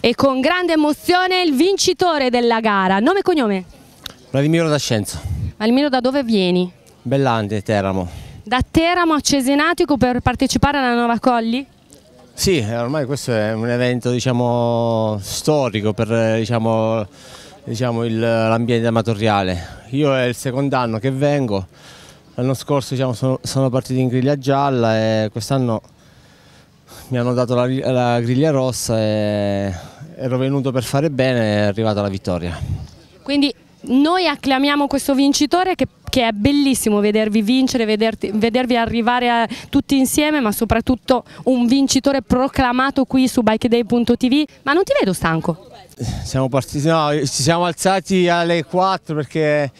e con grande emozione il vincitore della gara. Nome e cognome? Vladimiro D'Ascenzo. Vladimiro da dove vieni? Bellante, Teramo. Da Teramo a Cesenatico per partecipare alla Nuova Colli? Sì, eh, ormai questo è un evento diciamo, storico per eh, diciamo, diciamo l'ambiente amatoriale. Io è il secondo anno che vengo, l'anno scorso diciamo, sono, sono partito in griglia gialla e quest'anno mi hanno dato la, la griglia rossa e ero venuto per fare bene e è arrivata la vittoria. Quindi noi acclamiamo questo vincitore che, che è bellissimo vedervi vincere, vederti, vedervi arrivare a, tutti insieme, ma soprattutto un vincitore proclamato qui su bikeday.tv, ma non ti vedo stanco. Siamo partiti, no, ci siamo alzati alle 4 perché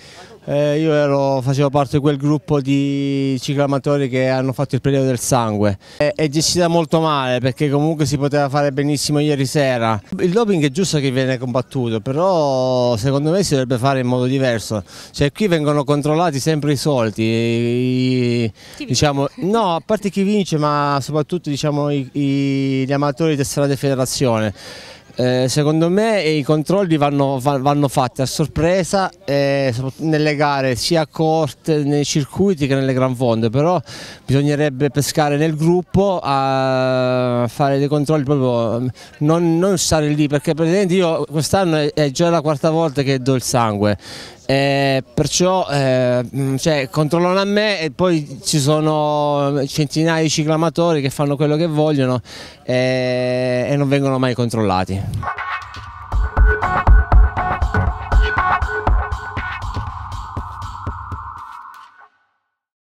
eh, io ero, facevo parte di quel gruppo di ciclamatori che hanno fatto il periodo del sangue. È, è gestita molto male perché comunque si poteva fare benissimo ieri sera. Il doping è giusto che viene combattuto, però secondo me si dovrebbe fare in modo diverso. Cioè qui vengono controllati sempre i soliti, i, diciamo, no, a parte chi vince ma soprattutto diciamo, i, i, gli amatori di strade federazione. Eh, secondo me i controlli vanno, vanno fatti a sorpresa eh, nelle gare sia corte nei circuiti che nelle gran fonde, però bisognerebbe pescare nel gruppo a fare dei controlli proprio, non, non stare lì perché per esempio io quest'anno è già la quarta volta che do il sangue eh, perciò eh, mm, cioè, controllano a me e poi ci sono centinaia di ciclamatori che fanno quello che vogliono eh, e non vengono mai controllati.